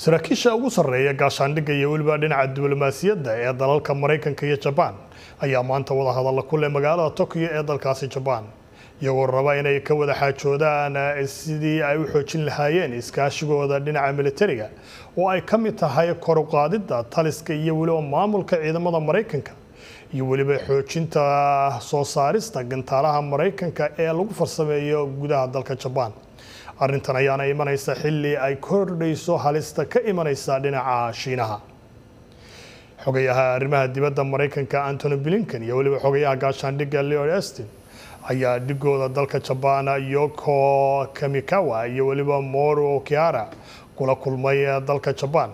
saraakiisha ugu sarreeya gaashaandhigga iyo weliba dhinaca diblomaasiyadda ee dalalka maraykanka iyo jabaan ayaa maanta wadahadalla ku leh magaalada tokiyo ee dalkaasi jabaan iyagoo raba inay ka wada xaajoodaan sidii ay u xoojin lahaayeen iskaashigooda dhinaca militariga oo ay ka mid tahay koruqaadidda taliska iyo weliba maamulka ciidamada maraykanka iyo weliba xoojinta soo saarista gantaalaha maraykanka ee lagu farsameeyo gudaha dalka jabaan arrintan ayaana imanaysa xilli ay kordhayso halista ka imanaysa dhinaca shiinaha xogayaha arrimaha dibadda maraykanka antony blinken iyo weliba xogayaha gaashaandhigga leod estin ayaa dhigooda dalka jabaana yoko kamikawa iyo weliba moru kiara kula kulmay dalka jabaan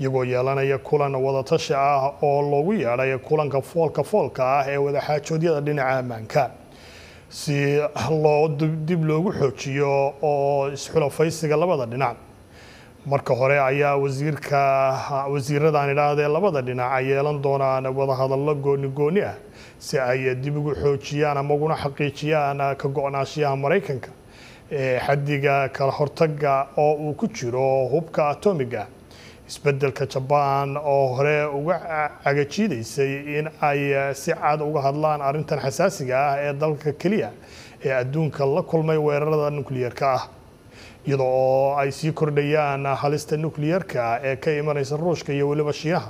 iyagoo yeelanaya kulan wadatashi ah oo loogu yeedhay kulanka foolka foolka ah ee wadaxaajoodyada dhinaca ammaanka si loo dib loogu xoojiyo oo is-xulafaysiga labada dhinac marka hore ayaa wasiirka wasiiradan idhaahdee labada dhinaca yeelan doonaan wadahadallo gooni gooni ah si ay dib ugu xoojiyaan ama uguna xaqiijiyaan ah, ka go-naanshiyaha maraykanka ee eh, xadiga kala hortaga oo uu ku jiro hubka atomiga isbedelka jabaan oo hore uga cagajiidaysay in ay eh, si cad uga hadlaan arrintan xasaasiga ah ee dalka keliya ee adduunka la kulmay weerarada nukliyerka ah iyada oo ay sii kordhayaan halista nukliyerka ee ka imanaysa ruushka iyo weliba shiinaha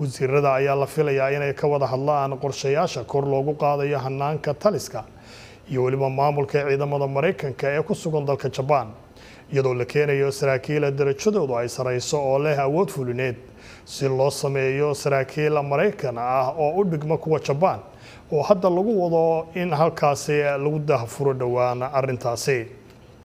wasiirada ayaa la filayaa inay ka wada hadlaan qorshayaasha kor loogu qaadayo hanaanka taliska iyo weliba maamulka ciidamada maraykanka ee ku sugan dalka jabaan iyadoo la keenayo saraakiila darajadoodu ay sarayso oo leh awood fulineed si loo sameeyo saraakiil maraykan ah oo u dhigma kuwa jabaan oo hadda lagu wado in halkaasi lagu dahfuro dhowaan arrintaasi